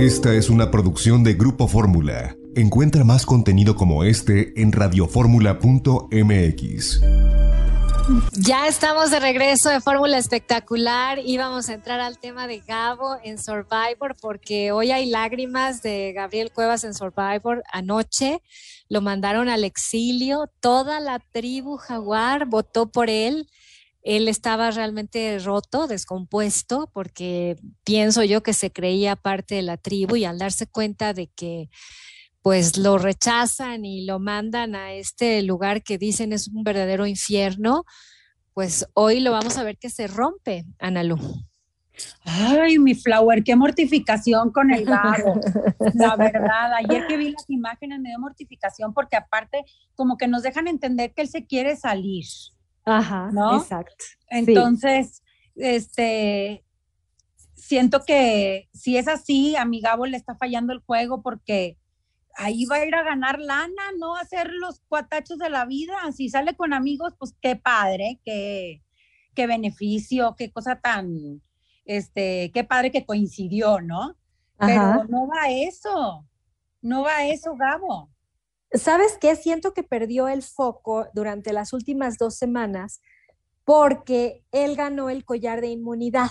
Esta es una producción de Grupo Fórmula. Encuentra más contenido como este en radioformula.mx. Ya estamos de regreso de Fórmula Espectacular y vamos a entrar al tema de Gabo en Survivor porque hoy hay lágrimas de Gabriel Cuevas en Survivor. Anoche lo mandaron al exilio, toda la tribu jaguar votó por él él estaba realmente roto, descompuesto, porque pienso yo que se creía parte de la tribu y al darse cuenta de que pues lo rechazan y lo mandan a este lugar que dicen es un verdadero infierno, pues hoy lo vamos a ver que se rompe, Analu. Ay, mi flower, qué mortificación con el gato. La verdad, ayer que vi las imágenes me dio mortificación porque aparte como que nos dejan entender que él se quiere salir. Ajá, exacto. Entonces, este, siento que si es así, a mi Gabo le está fallando el juego porque ahí va a ir a ganar lana, no a hacer los cuatachos de la vida. Si sale con amigos, pues qué padre, qué, qué beneficio, qué cosa tan, este, qué padre que coincidió, ¿no? Pero no va eso, no va eso, Gabo. ¿Sabes qué? Siento que perdió el foco durante las últimas dos semanas porque él ganó el collar de inmunidad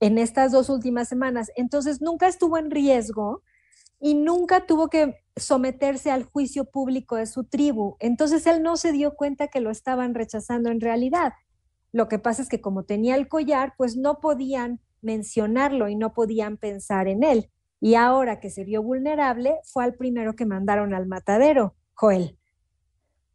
en estas dos últimas semanas. Entonces nunca estuvo en riesgo y nunca tuvo que someterse al juicio público de su tribu. Entonces él no se dio cuenta que lo estaban rechazando en realidad. Lo que pasa es que como tenía el collar, pues no podían mencionarlo y no podían pensar en él. Y ahora que se vio vulnerable, fue al primero que mandaron al matadero, Joel.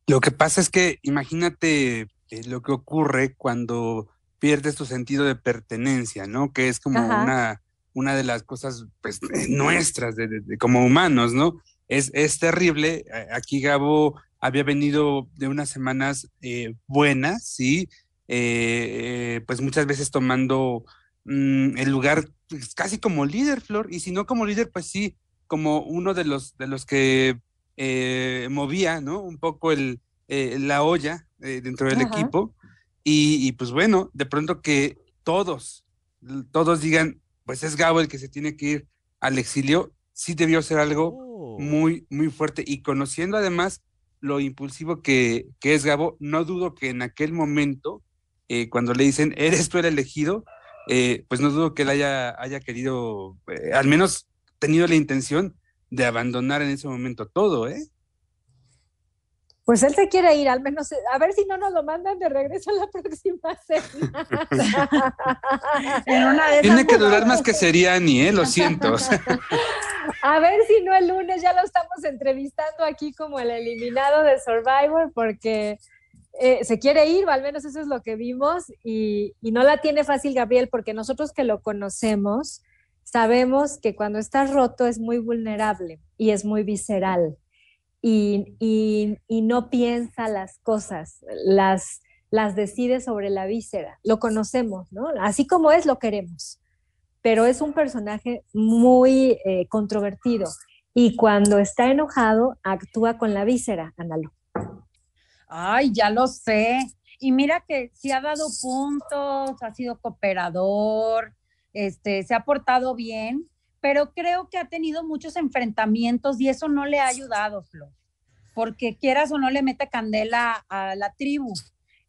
Lo que pasa es que imagínate eh, lo que ocurre cuando pierdes tu sentido de pertenencia, ¿no? Que es como una, una de las cosas pues, nuestras de, como humanos, ¿no? Es, es terrible. Aquí Gabo había venido de unas semanas eh, buenas, ¿sí? Eh, pues muchas veces tomando Mm, el lugar pues, casi como líder, Flor, y si no como líder, pues sí, como uno de los, de los que eh, movía, ¿no? Un poco el, eh, la olla eh, dentro del equipo. Y, pues bueno, de pronto que todos, todos digan, pues es Gabo el que se tiene que ir al exilio, sí debió ser algo oh. muy, muy fuerte. Y conociendo además lo impulsivo que, que es Gabo, no dudo que en aquel momento, cuando le dicen, eres tú el elegido, eh, pues no dudo que él haya, haya querido, eh, al menos tenido la intención de abandonar en ese momento todo, ¿eh? Pues él se quiere ir, al menos eh, a ver si no nos lo mandan de regreso a la próxima semana. Tiene que durar más que sería ni, ¿eh? Lo siento. a ver si no el lunes ya lo estamos entrevistando aquí como el eliminado de Survivor, porque eh, se quiere ir, al menos eso es lo que vimos, y, no la tiene fácil Gabriel, porque nosotros que lo conocemos, sabemos que cuando está roto es muy vulnerable y es muy visceral, y, no piensa las cosas, las, las decide sobre la víscera, lo conocemos, ¿no? Así como es, lo queremos, pero es un personaje muy eh, controvertido. Y cuando está enojado, actúa con la víscera, Ándalo. Ay, ya lo sé. Y mira que sí ha dado puntos, ha sido cooperador, este, se ha portado bien, pero creo que ha tenido muchos enfrentamientos y eso no le ha ayudado, Flo. porque quieras o no le mete candela a la tribu.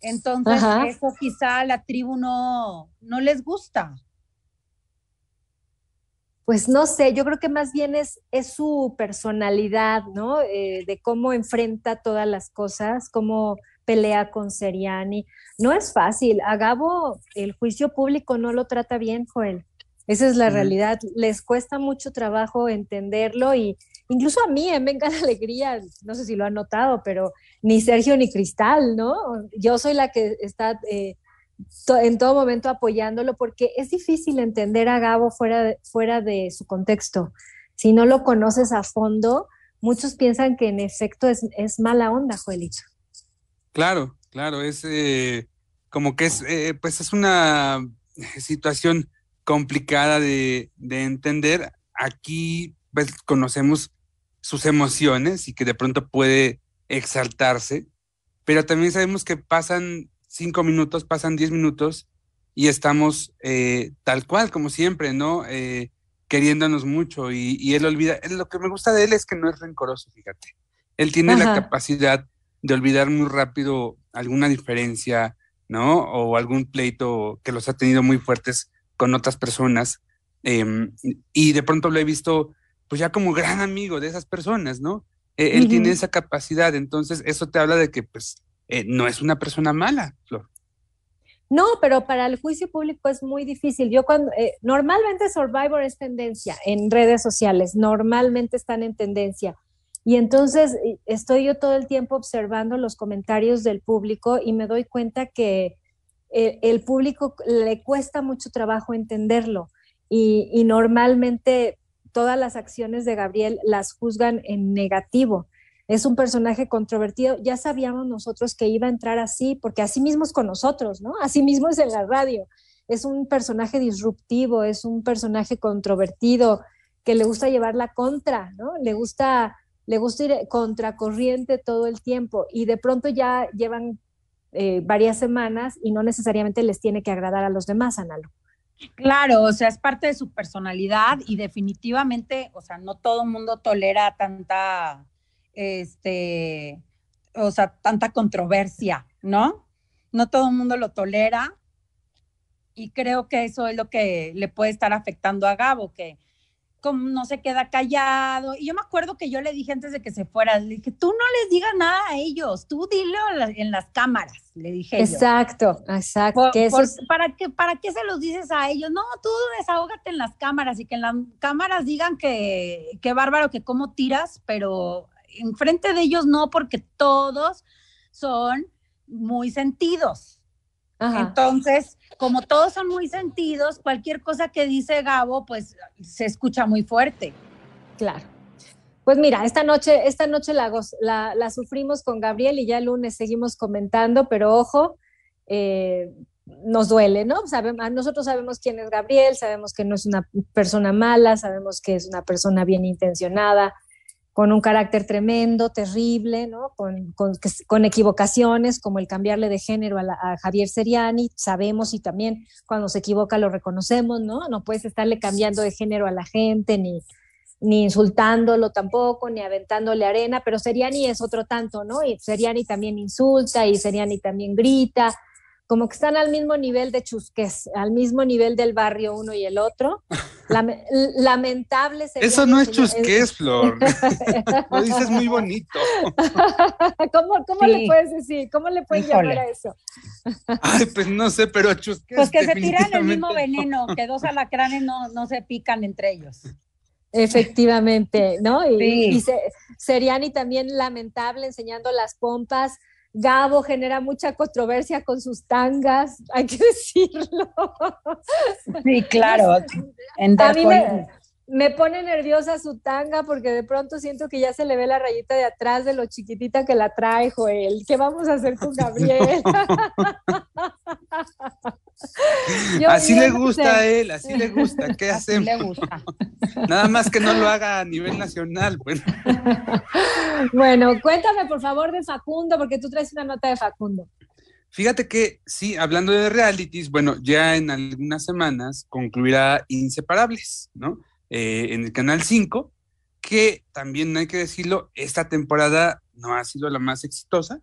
Entonces, eso quizá a la tribu no, no les gusta pues no sé, yo creo que más bien es, su personalidad, ¿no? Eh, de cómo enfrenta todas las cosas, cómo pelea con Seriani. No es fácil. A Gabo el juicio público no lo trata bien, Joel. Esa es la realidad. Les cuesta mucho trabajo entenderlo y incluso a mí eh, en Venga la Alegría, no sé si lo han notado, pero ni Sergio ni Cristal, ¿no? Yo soy la que está eh, en todo momento apoyándolo, porque es difícil entender a Gabo fuera de, fuera de su contexto. Si no lo conoces a fondo, muchos piensan que en efecto es, mala onda, Joelito. Claro, claro, es eh, como que es, eh, pues es una situación complicada de, de entender. Aquí pues, conocemos sus emociones y que de pronto puede exaltarse, pero también sabemos que pasan cinco minutos, pasan diez minutos y estamos eh, tal cual, como siempre, ¿no? Eh, queriéndonos mucho y, él olvida. Lo que me gusta de él es que no es rencoroso, fíjate. Él tiene la capacidad de olvidar muy rápido alguna diferencia, ¿no? O algún pleito que los ha tenido muy fuertes con otras personas. Em, y de pronto lo he visto, pues ya como gran amigo de esas personas, ¿no? E, él tiene esa capacidad, entonces eso te habla de que pues eh, no es una persona mala, Flor. No, pero para el juicio público es muy difícil. Yo cuando eh, normalmente Survivor es tendencia en redes sociales, normalmente están en tendencia. Y entonces eh, estoy yo todo el tiempo observando los comentarios del público y me doy cuenta que el, público le cuesta mucho trabajo entenderlo. y, normalmente todas las acciones de Gabriel las juzgan en negativo es un personaje controvertido. Ya sabíamos nosotros que iba a entrar así, porque así mismo es con nosotros, ¿no? Así mismo es en la radio. Es un personaje disruptivo, es un personaje controvertido que le gusta llevar la contra, ¿no? Le gusta, le gusta ir contracorriente todo el tiempo y de pronto ya llevan eh, varias semanas y no necesariamente les tiene que agradar a los demás, Analo. Claro, o sea, es parte de su personalidad y definitivamente, o sea, no todo el mundo tolera tanta este, o sea, tanta controversia, ¿no? No todo el mundo lo tolera y creo que eso es lo que le puede estar afectando a Gabo, que como no se queda callado. Y yo me acuerdo que yo le dije antes de que se fuera, le dije, tú no les digas nada a ellos, tú dilo en las cámaras, le dije. Exacto, yo. exacto. que ¿para, qué, se los dices a ellos? No, tú desahógate en las cámaras y que en las cámaras digan que, qué bárbaro, que cómo tiras, pero enfrente de ellos no, porque todos son muy sentidos. Entonces, como todos son muy sentidos, cualquier cosa que dice Gabo, pues se escucha muy fuerte. Claro. Pues mira, esta noche, esta noche la, la, sufrimos con Gabriel y ya el lunes seguimos comentando, pero ojo, eh, nos duele, ¿no? Sabemos, nosotros sabemos quién es Gabriel, sabemos que no es una persona mala, sabemos que es una persona bien intencionada, con un carácter tremendo, terrible, ¿no? con, con, equivocaciones como el cambiarle de género a, Javier Seriani, sabemos y también cuando se equivoca lo reconocemos, ¿no? No puedes estarle cambiando de género a la gente, ni, ni insultándolo tampoco, ni aventándole arena, pero Seriani es otro tanto, ¿no? Y Seriani también insulta y Seriani también grita como que están al mismo nivel de chusques, al mismo nivel del barrio uno y el otro. lamentable sería Eso no es chusqués, Flor. Lo dices muy bonito. ¿Cómo, cómo le puedes decir? ¿Cómo le puedes llamar a eso? Ay, pues no sé, pero chusqués. Pues que se tiran el mismo veneno, que dos alacranes no, no se pican entre ellos. Efectivamente, ¿no? Y, serían y también lamentable enseñando las pompas Gabo genera mucha controversia con sus tangas, hay que decirlo. Sí, claro me pone nerviosa su tanga porque de pronto siento que ya se le ve la rayita de atrás de lo chiquitita que la trae, Joel. ¿Qué vamos a hacer con Gabriel? así le gusta a él, así le gusta. ¿Qué hacemos? Nada más que no lo haga a nivel nacional. Bueno. bueno, cuéntame por favor de Facundo, porque tú traes una nota de Facundo. Fíjate que sí, hablando de realities, bueno, ya en algunas semanas concluirá Inseparables, ¿no? Eh, en el Canal 5, que también hay que decirlo, esta temporada no ha sido la más exitosa,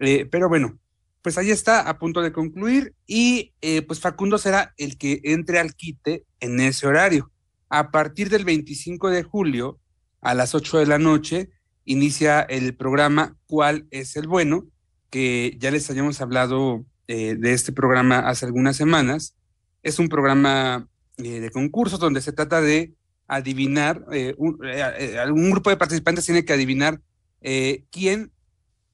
eh, pero bueno, pues ahí está, a punto de concluir, y eh, pues Facundo será el que entre al quite en ese horario. A partir del 25 de julio, a las 8 de la noche, inicia el programa ¿Cuál es el bueno? que ya les habíamos hablado de este programa hace algunas semanas. Es un programa eh, de concursos donde se trata de adivinar, eh, eh, algún grupo de participantes tiene que adivinar quién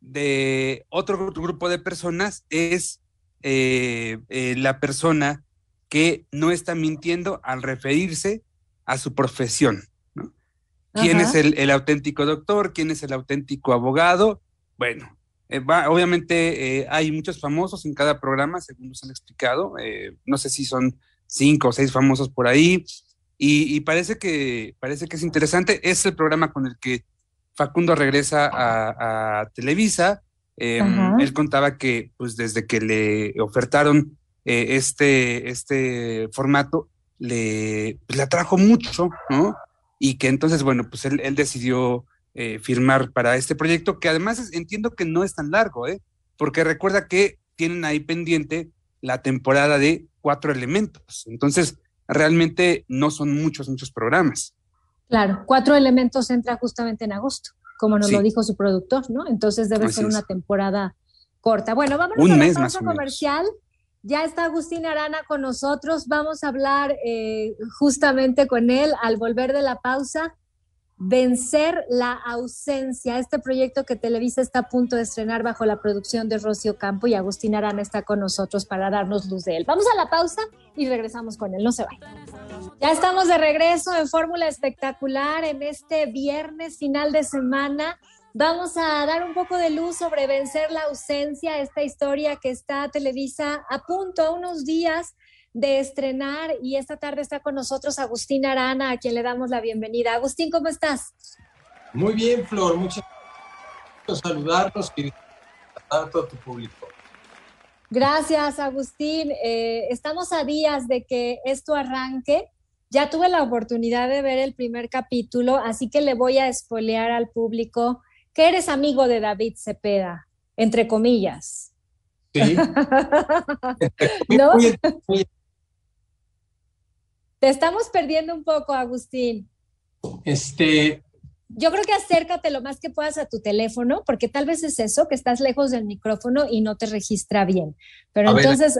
de otro grupo de personas es la persona que no está mintiendo al referirse a su profesión. ¿Quién es el, auténtico doctor? ¿Quién es el auténtico abogado? Bueno, obviamente hay muchos famosos en cada programa, según nos han explicado. no sé si son cinco o seis famosos por ahí. Y, parece, que, parece que es interesante. Es el programa con el que Facundo regresa a, Televisa. Em, él contaba que pues, desde que le ofertaron eh, este, este formato, le, pues, le, atrajo mucho, ¿no? Y que entonces, bueno, pues él, decidió eh, firmar para este proyecto, que además entiendo que no es tan largo, ¿eh? Porque recuerda que tienen ahí pendiente la temporada de cuatro elementos. Entonces, realmente no son muchos, muchos programas. Claro, cuatro elementos entra justamente en agosto, como nos lo dijo su productor, ¿no? Entonces debe ser una temporada corta. Bueno, vamos a la pausa comercial. Ya está Agustín Arana con nosotros. Vamos a hablar eh, justamente con él al volver de la pausa Vencer la ausencia, este proyecto que Televisa está a punto de estrenar bajo la producción de Rocío Campo y Agustín Arana está con nosotros para darnos luz de él. Vamos a la pausa y regresamos con él, no se vaya. Ya estamos de regreso en Fórmula Espectacular en este viernes final de semana. Vamos a dar un poco de luz sobre vencer la ausencia, esta historia que está Televisa a punto, a unos días de estrenar y esta tarde está con nosotros Agustín Arana, a quien le damos la bienvenida. Agustín, ¿cómo estás? Muy bien, Flor, muchas gracias por saludarnos y a todo tu público. Gracias, Agustín. Eh, estamos a días de que esto arranque. Ya tuve la oportunidad de ver el primer capítulo, así que le voy a espolear al público que eres amigo de David Cepeda, entre comillas. Sí. Te estamos perdiendo un poco, Agustín. Este. Yo creo que acércate lo más que puedas a tu teléfono, porque tal vez es eso, que estás lejos del micrófono y no te registra bien. Pero entonces,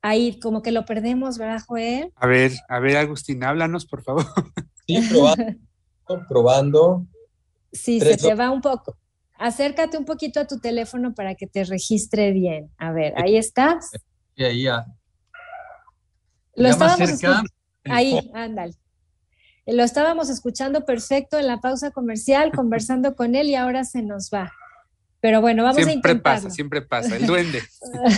ahí como que lo perdemos, ¿verdad, Joel? A ver, a ver, Agustín, háblanos, por favor. Sí, probando. Sí, se te va un poco. Acércate un poquito a tu teléfono para que te registre bien. A ver, ahí estás. Y ahí ya. Lo estábamos Ahí, ándale. Lo estábamos escuchando perfecto en la pausa comercial, conversando con él y ahora se nos va. Pero bueno, vamos a intentarlo. Siempre pasa, siempre pasa, el duende.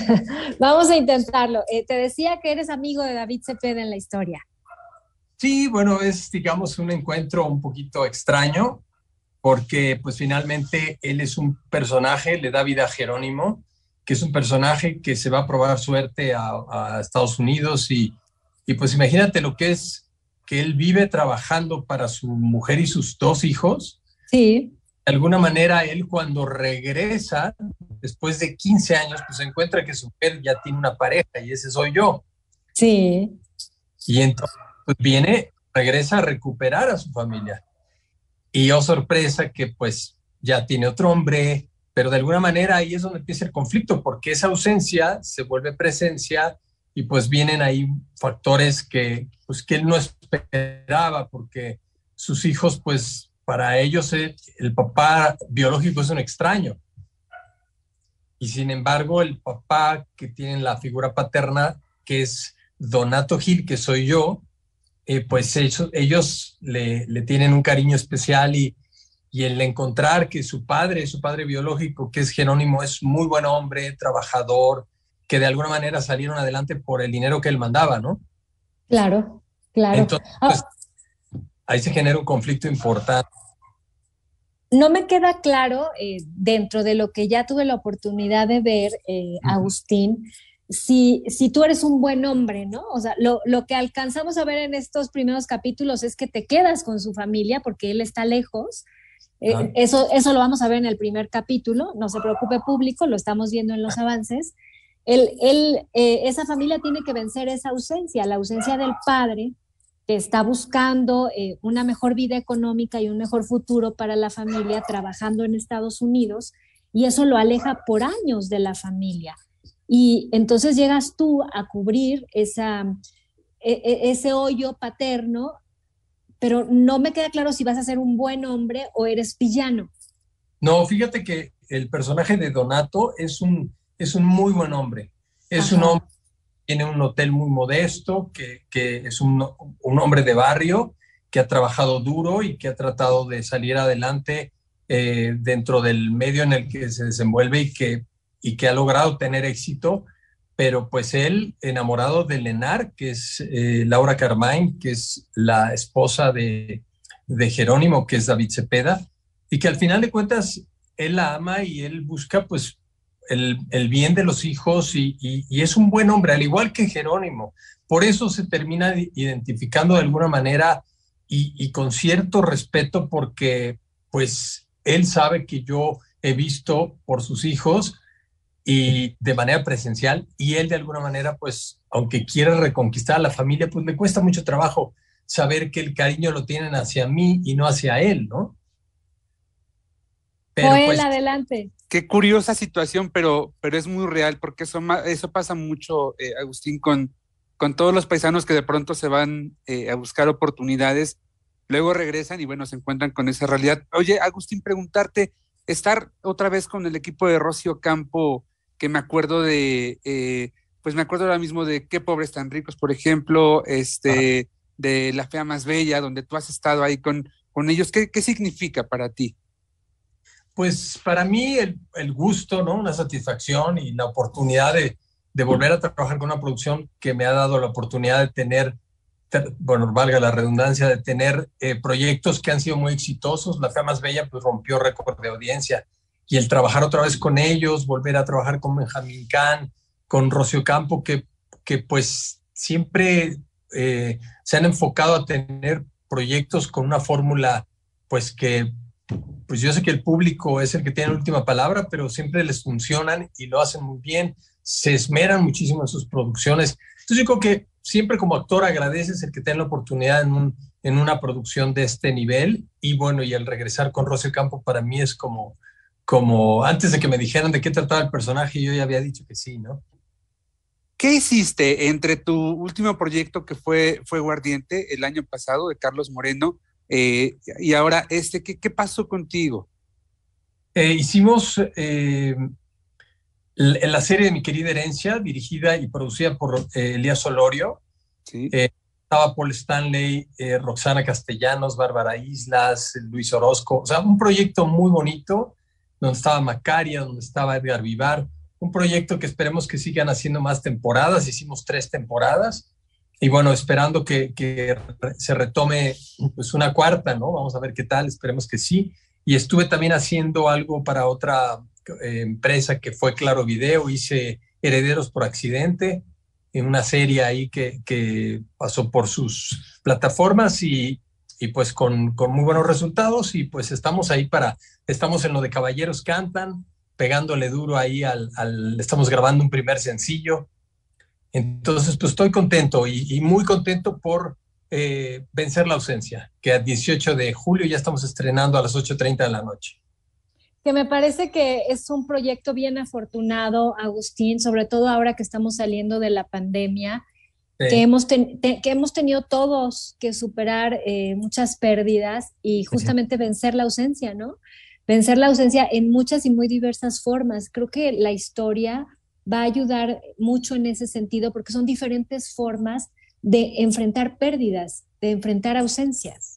vamos a intentarlo. Eh, te decía que eres amigo de David Cepeda en la historia. Sí, bueno, es digamos un encuentro un poquito extraño porque pues finalmente él es un personaje, le da vida a Jerónimo, que es un personaje que se va a probar suerte a Estados Unidos y, y pues imagínate lo que es que él vive trabajando para su mujer y sus dos hijos. Sí. De alguna manera, él cuando regresa, después de 15 años, pues encuentra que su mujer ya tiene una pareja y ese soy yo. Sí. Y entonces pues viene, regresa a recuperar a su familia. Y yo oh, sorpresa que pues ya tiene otro hombre, pero de alguna manera ahí es donde empieza el conflicto, porque esa ausencia se vuelve presencia y pues vienen ahí factores que, pues, que él no esperaba porque sus hijos, pues para ellos eh, el papá biológico es un extraño. Y sin embargo, el papá que tiene la figura paterna, que es Donato Gil, que soy yo, eh, pues ellos, le, tienen un cariño especial y, y el encontrar que su padre, su padre biológico, que es Jerónimo, es muy buen hombre, trabajador, que de alguna manera salieron adelante por el dinero que él mandaba, ¿no? Claro, claro. Entonces, ahí se genera un conflicto importante. No me queda claro, eh, dentro de lo que ya tuve la oportunidad de ver, eh, Agustín, si, si, tú eres un buen hombre, ¿no? O sea, lo, que alcanzamos a ver en estos primeros capítulos es que te quedas con su familia porque él está lejos. Eh, eso, eso lo vamos a ver en el primer capítulo, no se preocupe público, lo estamos viendo en los avances. Él, eh, esa familia tiene que vencer esa ausencia, la ausencia del padre que está buscando eh, una mejor vida económica y un mejor futuro para la familia trabajando en Estados Unidos y eso lo aleja por años de la familia. Y entonces llegas tú a cubrir e, e, ese hoyo paterno, pero no me queda claro si vas a ser un buen hombre o eres pillano. No, fíjate que el personaje de Donato es un es un muy buen hombre. Es un hombre que tiene un hotel muy modesto, que, es un, hombre de barrio, que ha trabajado duro y que ha tratado de salir adelante eh, dentro del medio en el que se desenvuelve y que, y que ha logrado tener éxito. Pero pues él, enamorado de Lenar, que es eh, Laura Carmine, que es la esposa de, de Jerónimo, que es David Cepeda, y que al final de cuentas él la ama y él busca pues el, bien de los hijos y, es un buen hombre, al igual que Jerónimo. Por eso se termina identificando de alguna manera y, con cierto respeto porque pues él sabe que yo he visto por sus hijos y de manera presencial y él de alguna manera pues aunque quiera reconquistar a la familia pues me cuesta mucho trabajo saber que el cariño lo tienen hacia mí y no hacia él, ¿no? Pero pues, adelante. Qué curiosa situación, pero, pero es muy real, porque eso, eso pasa mucho, eh, Agustín, con, con todos los paisanos que de pronto se van eh, a buscar oportunidades, luego regresan y bueno, se encuentran con esa realidad. Oye, Agustín, preguntarte, estar otra vez con el equipo de Rocio Campo, que me acuerdo de, eh, pues me acuerdo ahora mismo de Qué pobres tan ricos, por ejemplo, este, de La Fea Más Bella, donde tú has estado ahí con, con ellos, ¿qué significa para ti? pues para mí el, gusto, ¿no? Una satisfacción y la oportunidad de, volver a trabajar con una producción que me ha dado la oportunidad de tener, bueno, valga la redundancia, de tener eh, proyectos que han sido muy exitosos. La Fea Más Bella pues rompió récord de audiencia y el trabajar otra vez con ellos, volver a trabajar con Benjamín Kahn, con Rocío Campo, que, que pues siempre eh, se han enfocado a tener proyectos con una fórmula pues que pues yo sé que el público es el que tiene la última palabra, pero siempre les funcionan y lo hacen muy bien, se esmeran muchísimo en sus producciones. Entonces yo creo que siempre como actor agradeces el que tenga la oportunidad en, una producción de este nivel y bueno, y al regresar con Rocío Campo para mí es como, como antes de que me dijeran de qué trataba el personaje, yo ya había dicho que sí, ¿no? ¿Qué hiciste entre tu último proyecto que fue, fue Guardiente el año pasado de Carlos Moreno eh, y ahora, este, ¿qué, qué pasó contigo? Eh, hicimos eh, la serie de Mi querida herencia, dirigida y producida por Elías Olorio. estaba Paul Stanley, Roxana Castellanos, Bárbara Islas, Luis Orozco. O sea, un proyecto muy bonito, donde estaba Macaria, donde estaba Edgar Vivar. Un proyecto que esperemos que sigan haciendo más temporadas. Hicimos tres temporadas y bueno, esperando que, que se retome pues una cuarta, ¿no? Vamos a ver qué tal, esperemos que sí. Y estuve también haciendo algo para otra eh, empresa que fue Claro Video, hice Herederos por Accidente, en una serie ahí que, que pasó por sus plataformas y, y pues con, con, muy buenos resultados y pues estamos ahí para, estamos en lo de Caballeros Cantan, pegándole duro ahí al estamos grabando un primer sencillo entonces, pues estoy contento y, muy contento por eh, vencer la ausencia, que a 18 de julio ya estamos estrenando a las 8.30 de la noche. Que me parece que es un proyecto bien afortunado, Agustín, sobre todo ahora que estamos saliendo de la pandemia, que, hemos que hemos tenido todos que superar eh, muchas pérdidas y justamente vencer la ausencia, ¿no? Vencer la ausencia en muchas y muy diversas formas. Creo que la historia va a ayudar mucho en ese sentido porque son diferentes formas de enfrentar pérdidas, de enfrentar ausencias.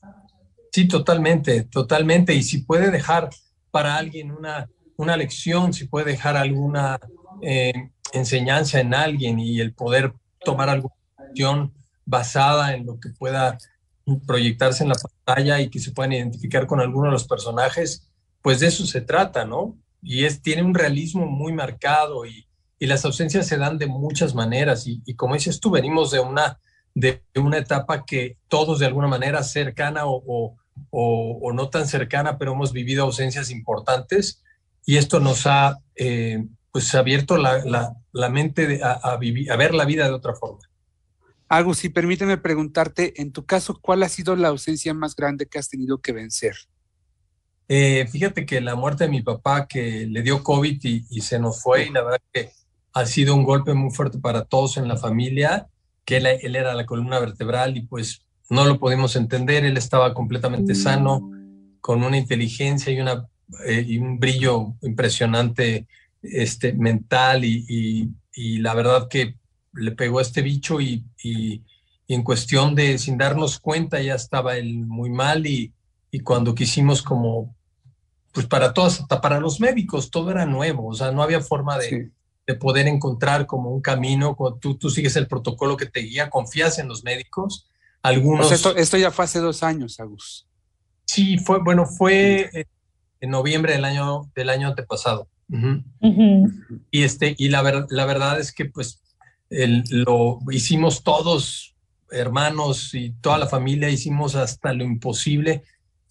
Sí, totalmente, totalmente. Y si puede dejar para alguien una, una lección, si puede dejar alguna eh, enseñanza en alguien y el poder tomar alguna acción basada en lo que pueda proyectarse en la pantalla y que se puedan identificar con alguno de los personajes, pues de eso se trata, ¿no? Y es, tiene un realismo muy marcado y, y las ausencias se dan de muchas maneras y, como dices tú, venimos de una, de una etapa que todos de alguna manera cercana o, o, no tan cercana, pero hemos vivido ausencias importantes y esto nos ha eh, pues abierto la, la, mente a, vivir, a ver la vida de otra forma. Agus, si permíteme preguntarte, en tu caso, ¿cuál ha sido la ausencia más grande que has tenido que vencer? Eh, fíjate que la muerte de mi papá, que le dio COVID y, y se nos fue, y la verdad que ha sido un golpe muy fuerte para todos en la familia, que él, era la columna vertebral y pues no lo pudimos entender, él estaba completamente sano, con una inteligencia y, una, eh, un brillo impresionante este, mental y, y, la verdad que le pegó a este bicho y, y, en cuestión de, sin darnos cuenta, ya estaba él muy mal y, cuando quisimos como, pues para todos, hasta para los médicos, todo era nuevo, o sea, no había forma de de poder encontrar como un camino, tú, tú sigues el protocolo que te guía, confías en los médicos. Algunos... esto, ya fue hace dos años, Agus. Sí, fue, bueno, fue eh, en noviembre del año, del año antepasado. Y, este, y la, la verdad es que pues lo hicimos todos, hermanos y toda la familia, hicimos hasta lo imposible,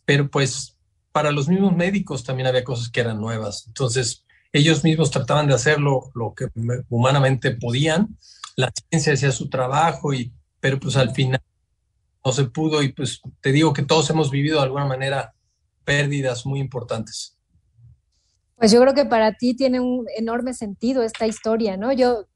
pero pues para los mismos médicos también había cosas que eran nuevas. Entonces, ellos mismos trataban de hacer lo, que humanamente podían, la ciencia hacía su trabajo, y, pero pues al final no se pudo y pues te digo que todos hemos vivido de alguna manera pérdidas muy importantes. Pues yo creo que para ti tiene un enorme sentido esta historia, ¿no? Yo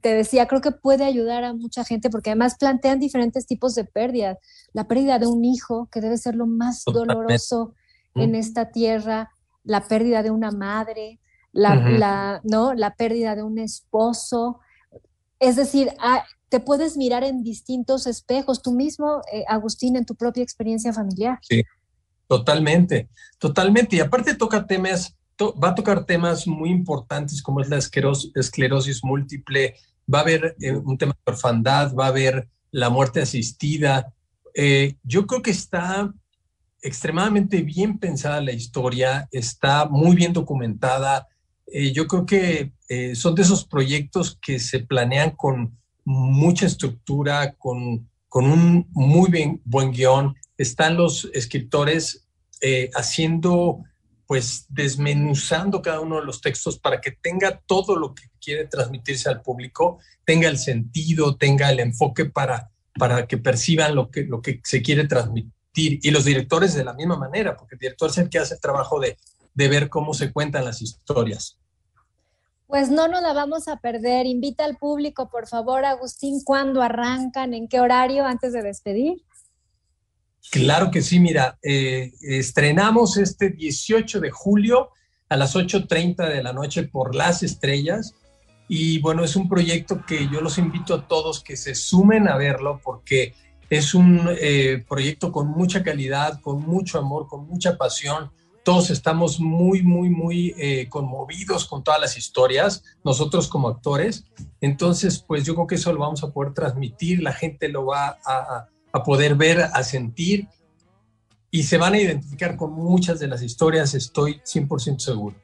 te decía, creo que puede ayudar a mucha gente porque además plantean diferentes tipos de pérdidas. La pérdida de un hijo, que debe ser lo más doloroso en esta tierra, la pérdida de una madre, la, ¿no? la pérdida de un esposo. Es decir, ah, te puedes mirar en distintos espejos, tú mismo, eh, Agustín, en tu propia experiencia familiar. Sí, totalmente, totalmente. Y aparte toca temas, va a tocar temas muy importantes como es la esclerosis múltiple, va a haber eh, un tema de orfandad, va a haber la muerte asistida. Eh, yo creo que está extremadamente bien pensada la historia, está muy bien documentada, eh, yo creo que eh, son de esos proyectos que se planean con mucha estructura, con, con un muy bien, buen guión. Están los escritores eh, haciendo, pues desmenuzando cada uno de los textos para que tenga todo lo que quiere transmitirse al público, tenga el sentido, tenga el enfoque para, para que perciban lo que, lo que se quiere transmitir. Y los directores de la misma manera, porque el director es el que hace el trabajo de de ver cómo se cuentan las historias. Pues no nos la vamos a perder. Invita al público, por favor, Agustín, ¿cuándo arrancan? ¿En qué horario antes de despedir? Claro que sí, mira, eh, estrenamos este 18 de julio a las 8.30 de la noche por Las Estrellas. Y bueno, es un proyecto que yo los invito a todos que se sumen a verlo porque es un eh, proyecto con mucha calidad, con mucho amor, con mucha pasión, todos estamos muy, muy, muy eh, conmovidos con todas las historias, nosotros como actores. Entonces, pues yo creo que eso lo vamos a poder transmitir, la gente lo va a, poder ver, a sentir y se van a identificar con muchas de las historias, estoy 100% seguro.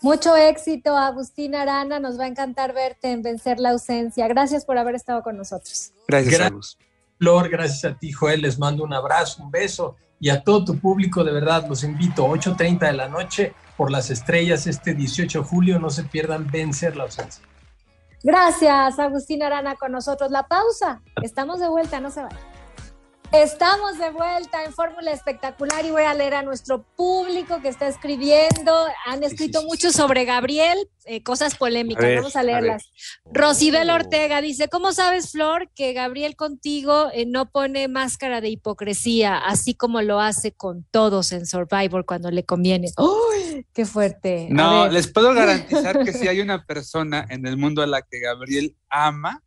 Mucho éxito, Agustín Arana. Nos va a encantar verte en Vencer la Ausencia. Gracias por haber estado con nosotros. Gracias, gracias Flor. Gracias a ti, Joel. Les mando un abrazo, un beso y a todo tu público, de verdad, los invito, 8.30 de la noche por las estrellas este 18 de julio, no se pierdan vencer la ausencia. Gracias, Agustín Arana, con nosotros. La pausa. Estamos de vuelta, no se vayan. Estamos de vuelta en Fórmula Espectacular y voy a leer a nuestro público que está escribiendo. Han escrito mucho sobre Gabriel, eh, cosas polémicas, vamos a leerlas. Rosibel Ortega dice, ¿cómo sabes, Flor, que Gabriel contigo eh, no pone máscara de hipocresía, así como lo hace con todos en Survivor cuando le conviene? ¡Uy, qué fuerte! no, les puedo garantizar que si hay una persona en el mundo a la que Gabriel ama,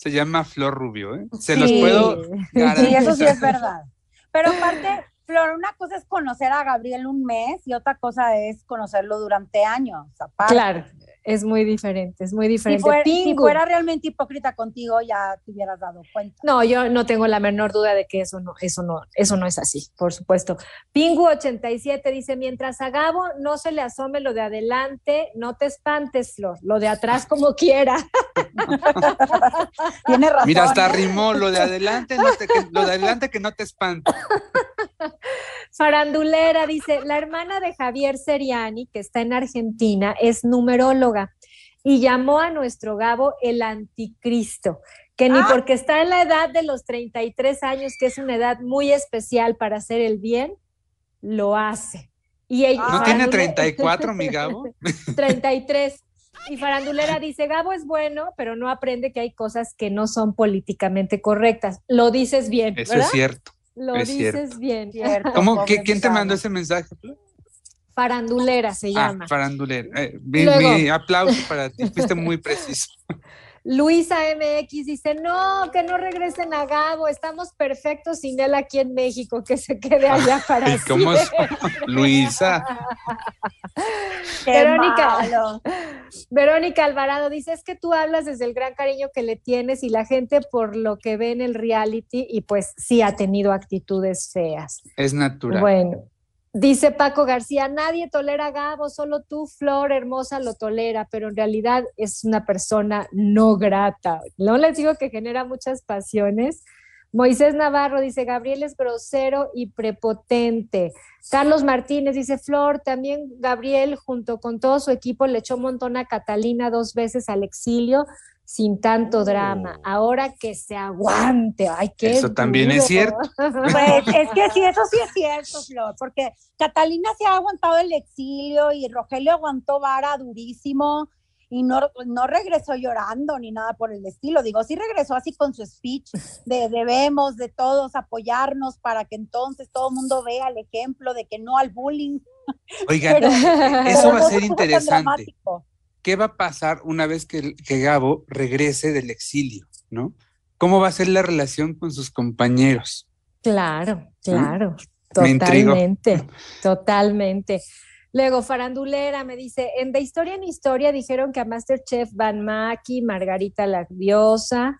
se llama Flor Rubio, ¿eh? Se los puedo Sí, eso sí es verdad. Pero aparte, Flor, una cosa es conocer a Gabriel un mes y otra cosa es conocerlo durante años. Claro, es muy diferente, es muy diferente. Si fuera, realmente hipócrita contigo, ya te hubieras dado cuenta. No, yo no tengo la menor duda de que eso no, eso no, eso no es así, por supuesto. Pingu87 dice: mientras a no se le asome lo de adelante, no te espantes, Flor, lo de atrás como quiera. Tiene razón. Mira, hasta ¿eh? rimó lo de adelante, lo de adelante que no te espantes. Farandulera dice, la hermana de Javier Seriani, que está en Argentina, es numeróloga y llamó a nuestro Gabo el anticristo, que ni ah. porque está en la edad de los 33 años, que es una edad muy especial para hacer el bien, lo hace. Y ella, ah. ¿No tiene 34, mi Gabo? 33. Y Farandulera dice, Gabo es bueno, pero no aprende que hay cosas que no son políticamente correctas. Lo dices bien. Eso es cierto. Lo dices bien. ¿Cómo, ¿Quién te mandó ese mensaje? Farandulera se ah, llama. farandulera. Eh, mi, aplauso para ti, fuiste muy preciso. Luisa MX dice, no, que no regresen a Gabo, estamos perfectos sin él aquí en México, que se quede allá para ¿Y ¿Cómo es? Luisa. Verónica, Verónica Alvarado dice, es que tú hablas desde el gran cariño que le tienes y la gente por lo que ve en el reality y pues sí ha tenido actitudes feas. Es natural. Bueno, Dice Paco García, nadie tolera a Gabo, solo tú, Flor hermosa, lo tolera, pero en realidad es una persona no grata. No les digo que genera muchas pasiones, Moisés Navarro dice, Gabriel es grosero y prepotente. Carlos Martínez dice, Flor, también Gabriel junto con todo su equipo le echó un montón a Catalina dos veces al exilio sin tanto oh. drama. Ahora que se aguante. Ay, qué Eso también es cierto. Pues, es que sí, eso sí es cierto, Flor, porque Catalina se ha aguantado el exilio y Rogelio aguantó vara durísimo y no, regresó llorando ni nada por el estilo. Digo, sí regresó así con su speech de debemos de todos apoyarnos para que entonces todo el mundo vea el ejemplo de que no al bullying. Oigan, eso va a ser interesante. ¿Qué va a pasar una vez que, Gabo regrese del exilio? ¿No? ¿Cómo va a ser la relación con sus compañeros? Claro, claro. Totalmente, totalmente. Luego, Farandulera me dice, en De Historia en Historia dijeron que a Masterchef van Maki, Margarita la Diosa.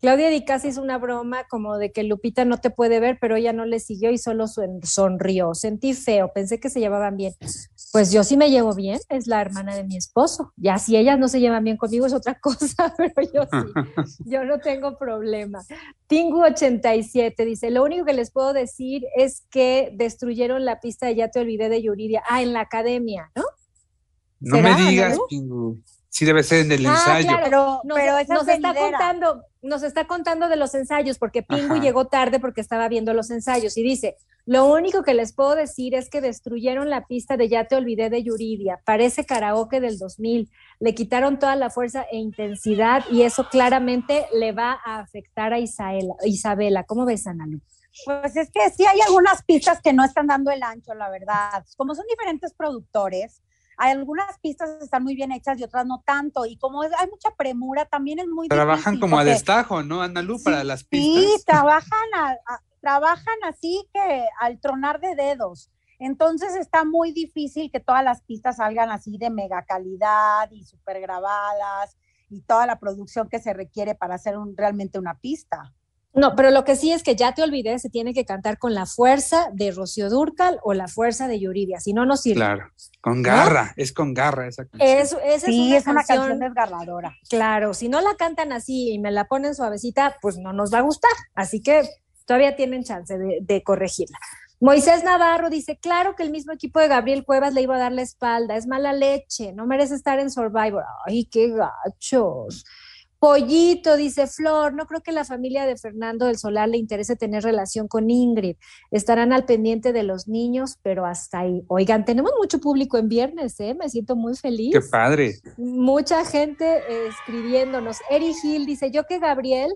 Claudia Di casi hizo una broma como de que Lupita no te puede ver, pero ella no le siguió y solo sonrió. Sentí feo, pensé que se llevaban bien pues yo sí me llevo bien, es la hermana de mi esposo. Ya si ellas no se llevan bien conmigo es otra cosa, pero yo sí, yo no tengo problema. Tingu87 dice, lo único que les puedo decir es que destruyeron la pista de Ya te olvidé de Yuridia. Ah, en la academia, ¿no? No me digas, Pingu. Sí debe ser en el ah, ensayo. Claro, pero, nos, está contando, nos está contando de los ensayos, porque Pingu llegó tarde porque estaba viendo los ensayos y dice, lo único que les puedo decir es que destruyeron la pista de Ya te olvidé de Yuridia, parece karaoke del 2000, le quitaron toda la fuerza e intensidad y eso claramente le va a afectar a Isabela. Isabela. ¿Cómo ves, Ana Pues es que sí hay algunas pistas que no están dando el ancho, la verdad. Como son diferentes productores, hay algunas pistas están muy bien hechas y otras no tanto. Y como hay mucha premura, también es muy Trabajan como a destajo, ¿no, Ana para las pistas? Sí, trabajan, trabajan así que al tronar de dedos. Entonces está muy difícil que todas las pistas salgan así de mega calidad y super grabadas y toda la producción que se requiere para hacer un, realmente una pista. No, pero lo que sí es que ya te olvidé, se tiene que cantar con la fuerza de Rocío Durcal o la fuerza de Yuridia, si no, no sirve. Claro, con garra, es con garra esa canción. esa es una, canción, desgarradora. Claro, si no la cantan así y me la ponen suavecita, pues no nos va a gustar, así que todavía tienen chance de, de corregirla. Moisés Navarro dice, claro que el mismo equipo de Gabriel Cuevas le iba a dar la espalda, es mala leche, no merece estar en Survivor. Ay, qué gachos. Pollito, dice Flor, no creo que la familia de Fernando del Solar le interese tener relación con Ingrid. Estarán al pendiente de los niños, pero hasta ahí. Oigan, tenemos mucho público en viernes, ¿eh? Me siento muy feliz. Qué padre. Mucha gente eh, escribiéndonos. Eri Gil dice, yo que Gabriel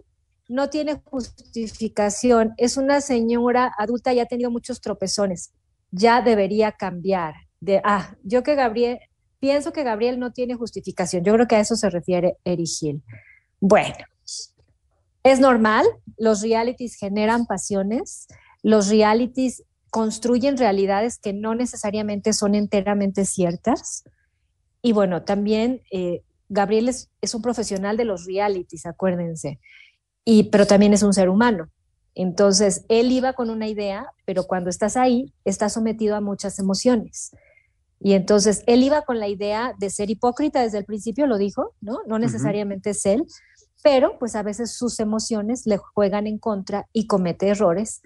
no tiene justificación. Es una señora adulta y ha tenido muchos tropezones. Ya debería cambiar. De, ah, yo que Gabriel, pienso que Gabriel no tiene justificación. Yo creo que a eso se refiere Erigil. Bueno, es normal, los realities generan pasiones, los realities construyen realidades que no necesariamente son enteramente ciertas. Y bueno, también eh, Gabriel es, un profesional de los realities, acuérdense, y, pero también es un ser humano. Entonces, él iba con una idea, pero cuando estás ahí, estás sometido a muchas emociones. Y entonces él iba con la idea de ser hipócrita desde el principio, lo dijo, ¿no? No necesariamente es él, pero pues a veces sus emociones le juegan en contra y comete errores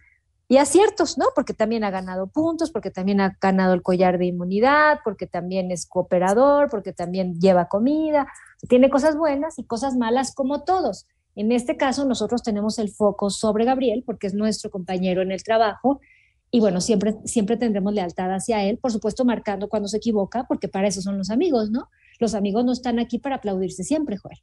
y aciertos, ¿no? Porque también ha ganado puntos, porque también ha ganado el collar de inmunidad, porque también es cooperador, porque también lleva comida, tiene cosas buenas y cosas malas como todos. En este caso nosotros tenemos el foco sobre Gabriel porque es nuestro compañero en el trabajo y bueno, siempre, siempre tendremos lealtad hacia él, por supuesto marcando cuando se equivoca, porque para eso son los amigos, ¿no? Los amigos no están aquí para aplaudirse siempre, Joel.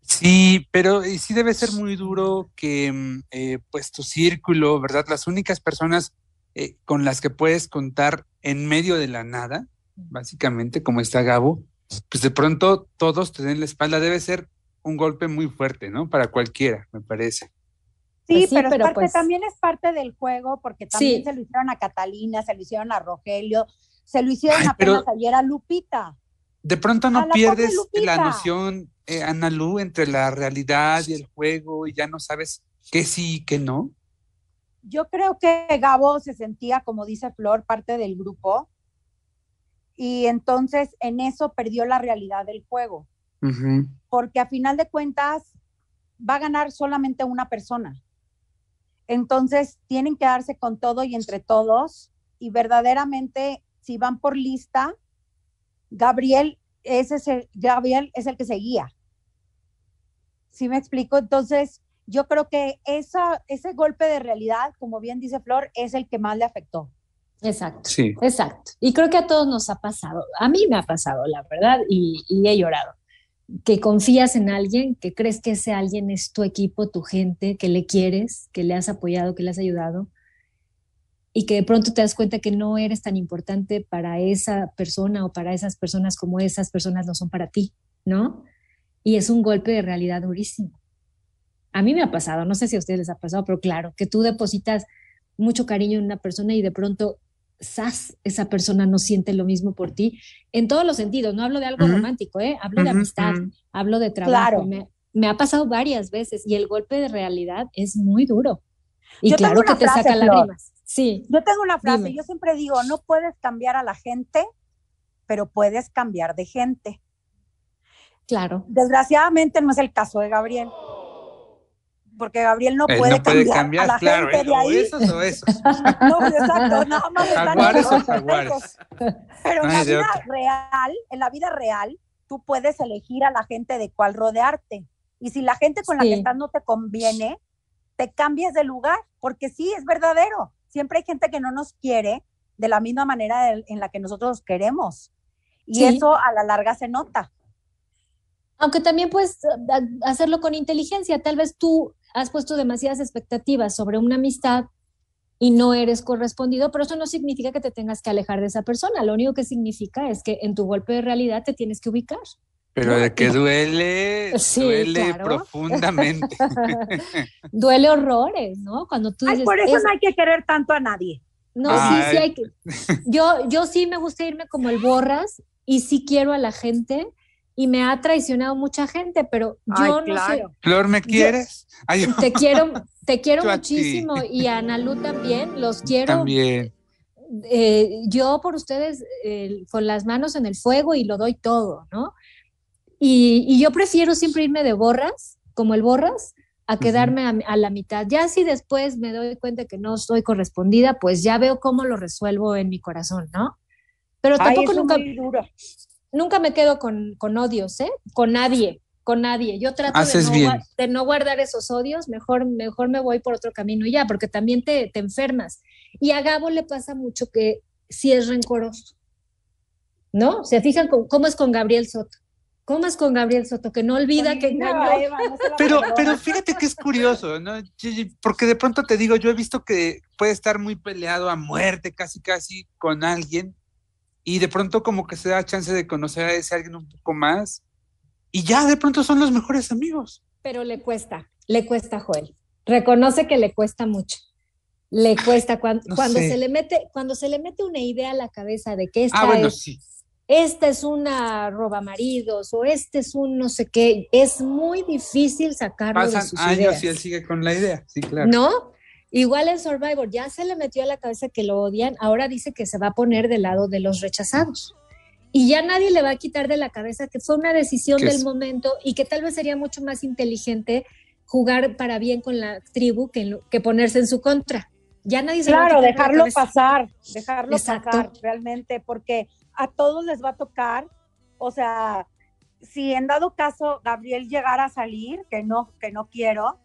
Sí, pero sí debe ser muy duro que mm, eh, pues tu círculo, ¿verdad? Las únicas personas eh, con las que puedes contar en medio de la nada, básicamente, como está Gabo, pues de pronto todos te den la espalda. Debe ser un golpe muy fuerte, ¿no? Para cualquiera, me parece. Pues sí, pero, pues también es parte del juego, porque también se lo hicieron a Catalina, se lo hicieron a Rogelio, se lo hicieron apenas pero... ayer a Lupita. De pronto no pierdes la noción, eh, Ana Lu, entre la realidad y el juego y ya no sabes qué sí y qué no. Yo creo que Gabo se sentía, como dice Flor, parte del grupo y entonces en eso perdió la realidad del juego. Porque a final de cuentas va a ganar solamente una persona. Entonces, tienen que darse con todo y entre todos. Y verdaderamente, si van por lista, Gabriel, ese es el, Gabriel es el que seguía. ¿Sí me explico? Entonces, yo creo que esa, ese golpe de realidad, como bien dice Flor, es el que más le afectó. Exacto, sí. exacto. Y creo que a todos nos ha pasado. A mí me ha pasado, la verdad, y he llorado que confías en alguien, que crees que ese alguien es tu equipo, tu gente, que le quieres, que le has apoyado, que le has ayudado, y que de pronto te das cuenta que no eres tan importante para esa persona o para esas personas como esas personas no son para ti, ¿no? Y es un golpe de realidad durísimo. A mí me ha pasado, no sé si a ustedes les ha pasado, pero claro, que tú depositas mucho cariño en una persona y de pronto sas, esa persona no siente lo mismo por ti, en todos los sentidos, no hablo de algo romántico, ¿eh? hablo de amistad, hablo de trabajo, me, ha pasado varias veces y el golpe de realidad es muy duro. Y claro que te saca lágrimas. Sí. Yo tengo una frase, yo siempre digo, no puedes cambiar a la gente, pero puedes cambiar de gente. Claro. Desgraciadamente no es el caso de Gabriel porque Gabriel no puede, cambiar, la gente de ahí. Esos o esos. No, pues, exacto, nada más están jaguares o Pero en la vida real, en la vida real, tú puedes elegir a la gente de cuál rodearte. Y si la gente con la que estás no te conviene, te cambies de lugar, porque sí, es verdadero. Siempre hay gente que no nos quiere de la misma manera en la que nosotros queremos. Y eso a la larga se nota. Aunque también puedes eh, hacerlo con inteligencia. Tal vez tú has puesto demasiadas expectativas sobre una amistad y no eres correspondido, pero eso no significa que te tengas que alejar de esa persona, lo único que significa es que en tu golpe de realidad te tienes que ubicar. Pero de que duele, duele profundamente. duele horrores, ¿no? Cuando tú por eso no hay que querer tanto a nadie. No, sí, sí hay que. Yo, yo sí me gusta irme como el borras y sí quiero a la gente, y me ha traicionado mucha gente, pero yo no claro. Flor, ¿me quieres? te quiero, te quiero muchísimo y a Lu también, los quiero. También. Eh, yo por ustedes con las manos en el fuego y lo doy todo, ¿no? Y, yo prefiero siempre irme de borras, como el borras, a quedarme a, la mitad. Ya si después me doy cuenta que no estoy correspondida, pues ya veo cómo lo resuelvo en mi corazón, ¿no? Pero tampoco nunca nunca me quedo con, odios, ¿eh? Con nadie, con nadie. Yo trato de, no, guardar esos odios, mejor, mejor me voy por otro camino y ya, porque también te, te enfermas. Y a Gabo le pasa mucho que si es rencoroso, ¿no? Se fijan con, cómo es con Gabriel Soto. ¿Cómo es con Gabriel Soto? Que no olvida que pero, pero fíjate que es curioso, ¿no? Porque de pronto te digo, yo he visto que puede estar muy peleado a muerte, casi, casi con alguien, y de pronto como que se da chance de conocer a ese alguien un poco más y ya de pronto son los mejores amigos. Pero le cuesta, le cuesta Joel. Reconoce que le cuesta mucho. Le cuesta cuando, cuando se le mete cuando se le mete una idea a la cabeza de que esta ah, bueno, es, esta es una roba maridos o este es un no sé qué, es muy difícil sacarlo de sus años y él sigue con la idea, sí, claro. ¿No? Igual en Survivor ya se le metió a la cabeza que lo odian, ahora dice que se va a poner del lado de los rechazados. Y ya nadie le va a quitar de la cabeza que fue una decisión del momento y que tal vez sería mucho más inteligente jugar para bien con la tribu que, que ponerse en su contra. Ya nadie se Claro, dejarlo pasar, dejarlo sacar pasar realmente, porque a todos les va a tocar, o sea, si en dado caso Gabriel llegara a salir, que no, que no quiero,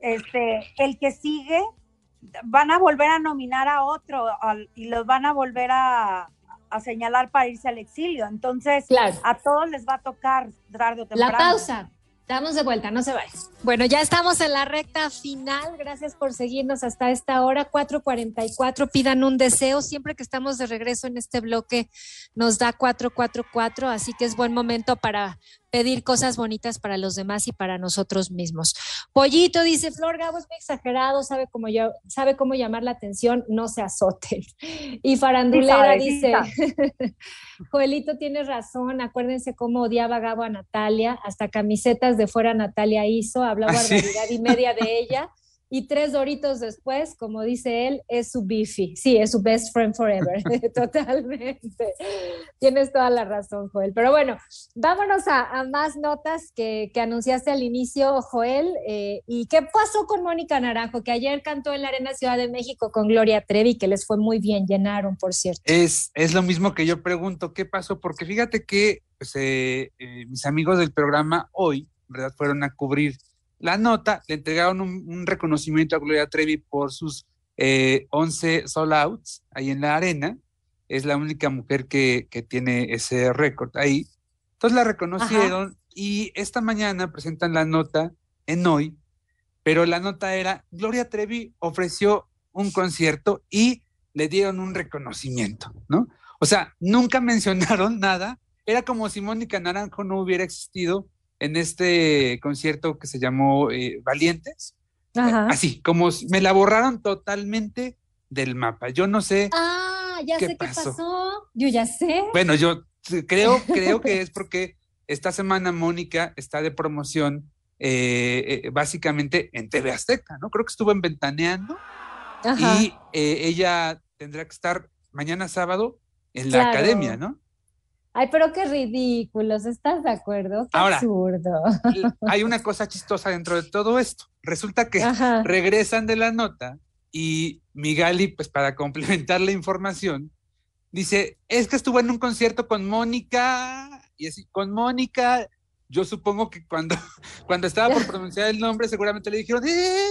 este, el que sigue van a volver a nominar a otro y los van a volver a, señalar para irse al exilio. Entonces, a todos les va a tocar dar de temprano. La pausa. Damos de vuelta, no se vayan. Bueno, ya estamos en la recta final. Gracias por seguirnos hasta esta hora, 4.44. Pidan un deseo. Siempre que estamos de regreso en este bloque nos da 444, así que es buen momento para pedir cosas bonitas para los demás y para nosotros mismos. Pollito dice, Flor Gabo es muy exagerado, sabe cómo, ya sabe cómo llamar la atención, no se azoten. Y Farandulera dice, Joelito tiene razón, acuérdense cómo odiaba Gabo a Natalia, hasta camisetas de fuera Natalia hizo, hablaba barbaridad ah, y media de ella. y tres doritos después, como dice él, es su bifi. Sí, es su best friend forever. Totalmente. Tienes toda la razón, Joel. Pero bueno, vámonos a, más notas que, anunciaste al inicio, Joel. Eh, ¿Y qué pasó con Mónica Naranjo, que ayer cantó en la Arena Ciudad de México con Gloria Trevi, que les fue muy bien, llenaron, por cierto? Es, es lo mismo que yo pregunto, ¿qué pasó? Porque fíjate que pues, eh, eh, mis amigos del programa hoy, ¿verdad? Fueron a cubrir la nota, le entregaron un, reconocimiento a Gloria Trevi por sus 11 eh, sold outs ahí en la arena. Es la única mujer que, tiene ese récord ahí. Entonces la reconocieron y esta mañana presentan la nota en hoy, pero la nota era, Gloria Trevi ofreció un concierto y le dieron un reconocimiento, ¿no? O sea, nunca mencionaron nada. Era como si Mónica Naranjo no hubiera existido en este concierto que se llamó eh, Valientes. Eh, así, como me la borraron totalmente del mapa. Yo no sé. Ah, ya sé qué pasó. Yo ya sé. Bueno, yo creo, creo que es porque esta semana Mónica está de promoción eh, básicamente en TV Azteca, ¿no? Creo que estuvo en Ventaneando y ella tendrá que estar mañana sábado en la academia, ¿no? Ay, pero qué ridículos, ¿estás de acuerdo? absurdo. Hay una cosa chistosa dentro de todo esto. Resulta que regresan de la nota y Migali, pues para complementar la información, dice, es que estuvo en un concierto con Mónica, y así, con Mónica, yo supongo que cuando, cuando estaba por pronunciar el nombre, seguramente le dijeron, eh,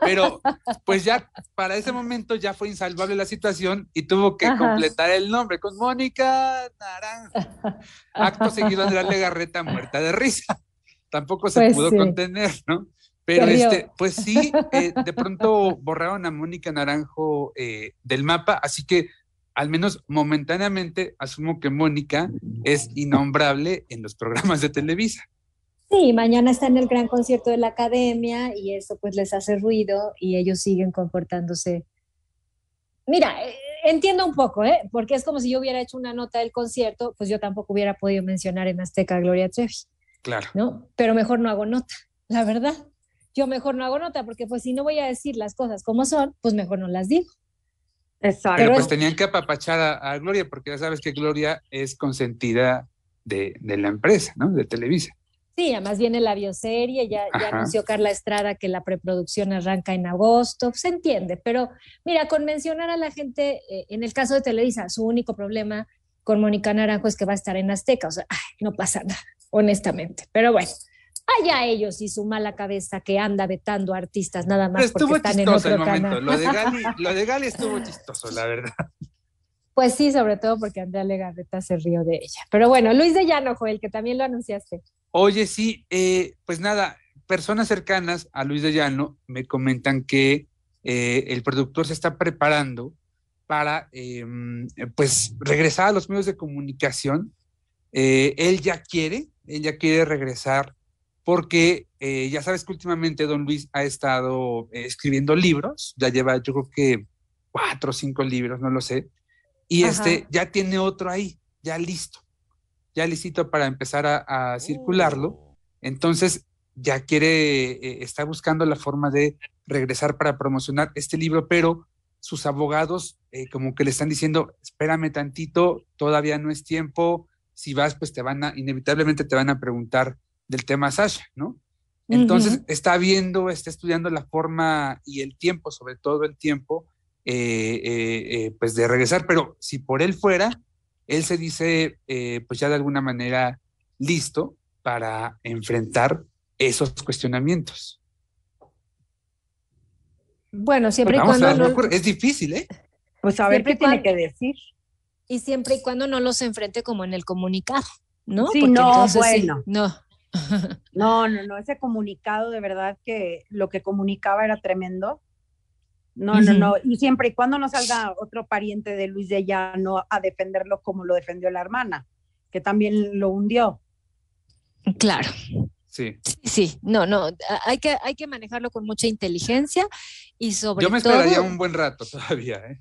pero pues ya para ese momento ya fue insalvable la situación y tuvo que completar el nombre con Mónica Naranjo. Acto seguido la Legarreta muerta de risa. Tampoco se pues pudo contener, ¿no? Pero este, pues sí, eh, de pronto borraron a Mónica Naranjo eh, del mapa, así que al menos momentáneamente asumo que Mónica es innombrable en los programas de Televisa. Sí, mañana está en el gran concierto de la academia y eso pues les hace ruido y ellos siguen comportándose. Mira, eh, entiendo un poco, ¿eh? porque es como si yo hubiera hecho una nota del concierto, pues yo tampoco hubiera podido mencionar en Azteca a Gloria Trevi. Claro. ¿no? Pero mejor no hago nota, la verdad. Yo mejor no hago nota, porque pues si no voy a decir las cosas como son, pues mejor no las digo. Exacto. Pero pues tenían que apapachar a, Gloria, porque ya sabes que Gloria es consentida de, de la empresa, ¿no? De Televisa. Sí, además viene la bioserie, ya, anunció Carla Estrada que la preproducción arranca en agosto, se entiende, pero mira, con mencionar a la gente, eh, en el caso de Televisa, su único problema con Mónica Naranjo es que va a estar en Azteca, o sea, no pasa nada, honestamente, pero bueno. Allá ellos y su mala cabeza que anda vetando artistas nada más. porque están en otro el momento. Lo de, Gali, estuvo chistoso, la verdad. Pues sí, sobre todo porque Andrea Legarreta se rió de ella. Pero bueno, Luis de Llano, el que también lo anunciaste. Oye, sí, eh, pues nada, personas cercanas a Luis de Llano me comentan que eh, el productor se está preparando para em, pues regresar a los medios de comunicación. Eh, él ya quiere, él ya quiere regresar porque ya sabes que últimamente don Luis ha estado escribiendo libros, ya lleva yo creo que cuatro o cinco libros, no lo sé, y este ya tiene otro ahí, ya listo ya licito para empezar a, circularlo. Oh. Entonces, ya quiere, eh, está buscando la forma de regresar para promocionar este libro, pero sus abogados eh, como que le están diciendo, espérame tantito, todavía no es tiempo, si vas, pues te van a, inevitablemente te van a preguntar del tema Sasha, ¿no? Entonces, está viendo, está estudiando la forma y el tiempo, sobre todo el tiempo, eh, pues de regresar, pero si por él fuera, él se dice, eh, pues ya de alguna manera, listo para enfrentar esos cuestionamientos. Bueno, siempre y cuando... Es difícil, ¿eh? Pues a ver qué tiene que decir. Y siempre y cuando no los enfrente como en el comunicado, ¿no? no, bueno. no. no, no, no, ese comunicado de verdad que lo que comunicaba era tremendo. No, no, no. Y siempre y cuando no salga otro pariente de Luis de Llano a defenderlo como lo defendió la hermana, que también lo hundió. Claro. Sí. Sí, no, no, hay que, hay que manejarlo con mucha inteligencia y sobre todo... Yo me esperaría un buen rato todavía, ¿eh?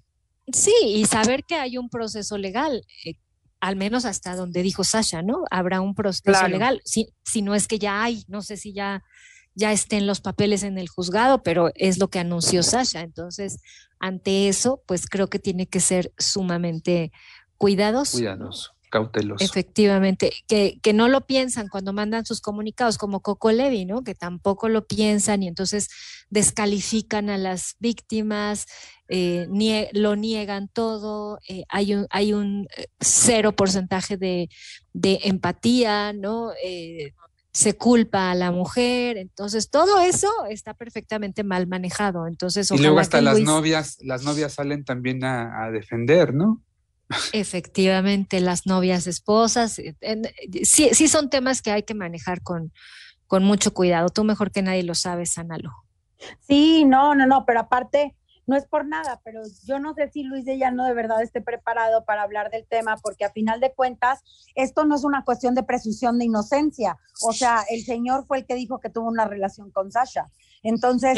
Sí, y saber que hay un proceso legal, eh, al menos hasta donde dijo Sasha, ¿no? Habrá un proceso legal, si, si no es que ya hay, no sé si ya ya estén los papeles en el juzgado, pero es lo que anunció Sasha. Entonces, ante eso, pues creo que tiene que ser sumamente cuidadoso. Cuidados, cauteloso. Efectivamente, que, no lo piensan cuando mandan sus comunicados, como Coco Levi, ¿no? Que tampoco lo piensan y entonces descalifican a las víctimas, eh, lo niegan todo, eh, hay, un, hay un eh, cero porcentaje de, empatía, ¿no? se culpa a la mujer, entonces todo eso está perfectamente mal manejado. Entonces, y luego hasta las novias, las novias salen también a, defender, ¿no? Efectivamente, las novias, esposas, eh, sí, son temas que hay que manejar con, con mucho cuidado. Tú mejor que nadie lo sabes, Analo. Sí, no, no, no, pero aparte, no es por nada, pero yo no sé si Luis de Llano de verdad esté preparado para hablar del tema, porque a final de cuentas, esto no es una cuestión de presunción de inocencia. O sea, el señor fue el que dijo que tuvo una relación con Sasha. Entonces,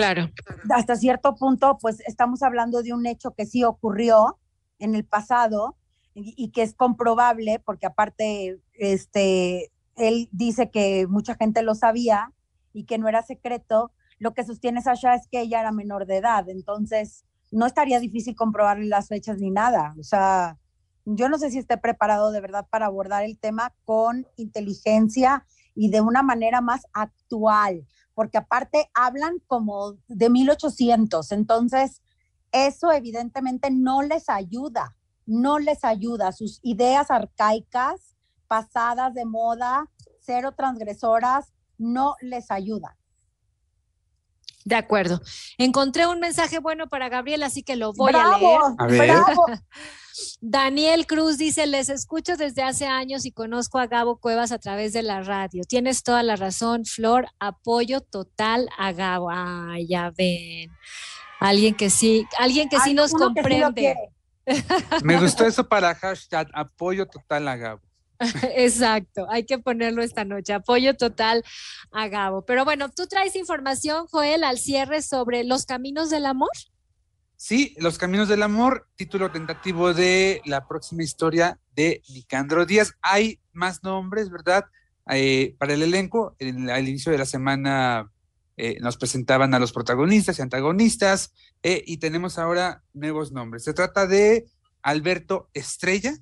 hasta cierto punto, pues estamos hablando de un hecho que sí ocurrió en el pasado y, que es comprobable, porque aparte, este, él dice que mucha gente lo sabía y que no era secreto, lo que sostiene Sasha es que ella era menor de edad, entonces no estaría difícil comprobarle las fechas ni nada. O sea, yo no sé si esté preparado de verdad para abordar el tema con inteligencia y de una manera más actual, porque aparte hablan como de 1800, entonces eso evidentemente no les ayuda, no les ayuda. Sus ideas arcaicas, pasadas de moda, cero transgresoras, no les ayudan. De acuerdo. Encontré un mensaje bueno para Gabriel, así que lo voy a leer. Daniel Cruz dice, les escucho desde hace años y conozco a Gabo Cuevas a través de la radio. Tienes toda la razón, Flor, apoyo total a Gabo. Ay, ya ven. Alguien que sí, alguien que sí nos comprende. Me gustó eso para hashtag apoyo total a Gabo. Exacto, hay que ponerlo esta noche. Apoyo total a Gabo. Pero bueno, tú traes información, Joel, al cierre sobre los caminos del amor. Sí, Los Caminos del Amor, título tentativo de la próxima historia de Nicandro Díaz. Hay más nombres, ¿verdad? Eh, para el elenco, al inicio de la semana eh, nos presentaban a los protagonistas y antagonistas, eh, y tenemos ahora nuevos nombres. Se trata de Alberto Estrella,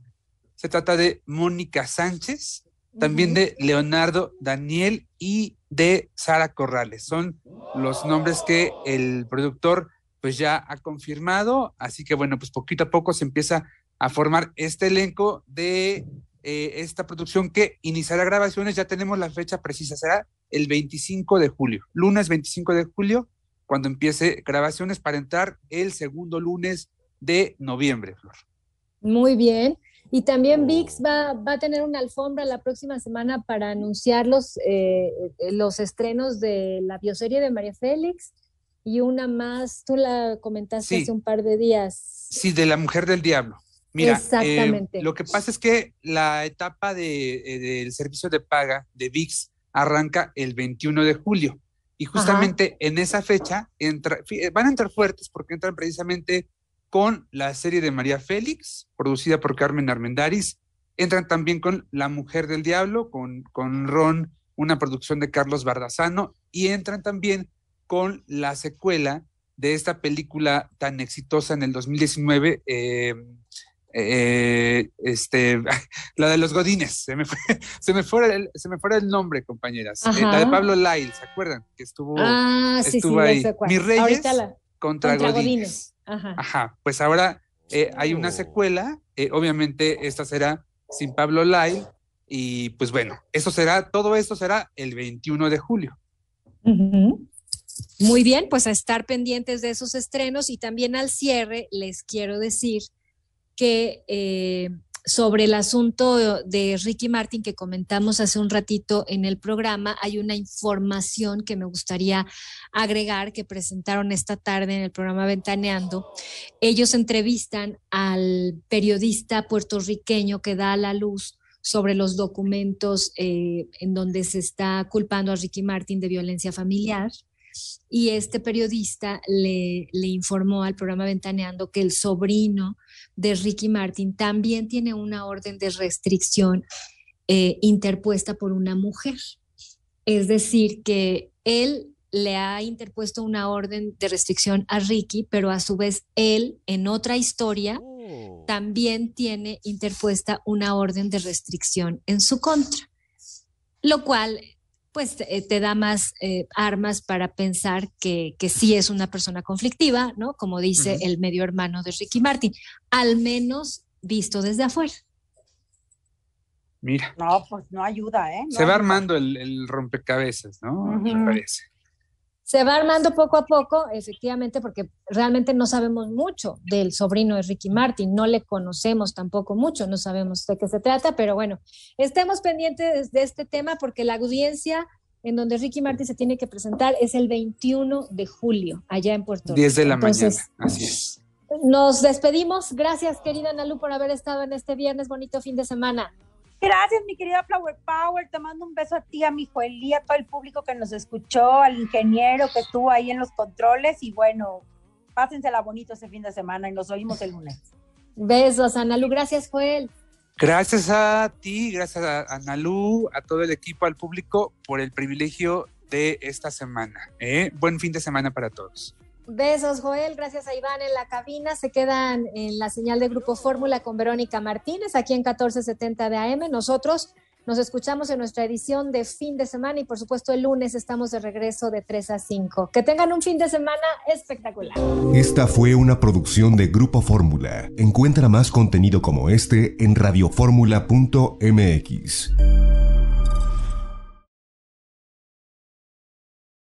se trata de Mónica Sánchez, también de Leonardo Daniel y de Sara Corrales. Son los nombres que el productor pues ya ha confirmado, así que bueno, pues poquito a poco se empieza a formar este elenco de eh, esta producción que iniciará grabaciones, ya tenemos la fecha precisa, será el 25 de julio, lunes 25 de julio, cuando empiece grabaciones para entrar el segundo lunes de noviembre, Flor. Muy bien, y también oh. VIX va, a tener una alfombra la próxima semana para anunciar eh, los, estrenos de la bioserie de María Félix y una más, tú la comentaste hace un par de días. Sí, de la mujer del diablo. Mira, eh, Exactamente. lo que pasa es que la etapa de, eh, del servicio de paga de VIX arranca el 21 de julio. Y justamente en esa fecha van a entrar fuertes porque entran precisamente con la serie de María Félix, producida por Carmen Armendaris. Entran también con La Mujer del Diablo, con, con Ron, una producción de Carlos Bardazano, y entran también con la secuela de esta película tan exitosa en el 2019, em, eh, este, la de los Godines, se me, fuera el, se me el nombre, compañeras. Eh, la de Pablo Lyle, ¿se acuerdan? Que estuvo, ah, ahí. ¿Mi Reyes contra, Ajá. Pues ahora eh, hay una oh. secuela. Eh, obviamente, esta será sin Pablo Lai. Y pues bueno, eso será, todo esto será el 21 de julio. Muy bien, pues a estar pendientes de esos estrenos y también al cierre les quiero decir que eh, sobre el asunto de Ricky Martin que comentamos hace un ratito en el programa, hay una información que me gustaría agregar que presentaron esta tarde en el programa Ventaneando. Ellos entrevistan al periodista puertorriqueño que da la luz sobre los documentos eh, en donde se está culpando a Ricky Martin de violencia familiar y este periodista le, informó al programa Ventaneando que el sobrino de Ricky Martin también tiene una orden de restricción eh, interpuesta por una mujer. Es decir, que él le ha interpuesto una orden de restricción a Ricky, pero a su vez él, en otra historia, oh. también tiene interpuesta una orden de restricción en su contra. Lo cual pues eh, te da más eh, armas para pensar que, sí es una persona conflictiva, ¿no? Como dice el medio hermano de Ricky Martin, al menos visto desde afuera. Mira. No, pues no ayuda, ¿eh? Se va armando el, rompecabezas, ¿no? Me parece se va armando poco a poco, efectivamente, porque realmente no sabemos mucho del sobrino de Ricky Martin, no le conocemos tampoco mucho, no sabemos de qué se trata, pero bueno, estemos pendientes de este tema porque la audiencia en donde Ricky Martin se tiene que presentar es el 21 de julio, allá en Puerto Rico. 10 de la mañana, así es. Nos despedimos. Gracias, querida Nalu, por haber estado en este viernes. Bonito fin de semana. Gracias, mi querida Flower Power. Te mando un beso a ti, a mi y a todo el público que nos escuchó, al ingeniero que estuvo ahí en los controles. Y bueno, pásensela bonito ese fin de semana y nos oímos el lunes. Besos, Analu. Gracias, Joel. Gracias a ti, gracias a Analu, a todo el equipo, al público, por el privilegio de esta semana. ¿eh? Buen fin de semana para todos. Besos, Joel. Gracias a Iván en la cabina. Se quedan en la señal de Grupo Fórmula con Verónica Martínez aquí en 1470 de AM. Nosotros nos escuchamos en nuestra edición de fin de semana y por supuesto el lunes estamos de regreso de 3 a 5. Que tengan un fin de semana espectacular. Esta fue una producción de Grupo Fórmula. Encuentra más contenido como este en radioformula.mx.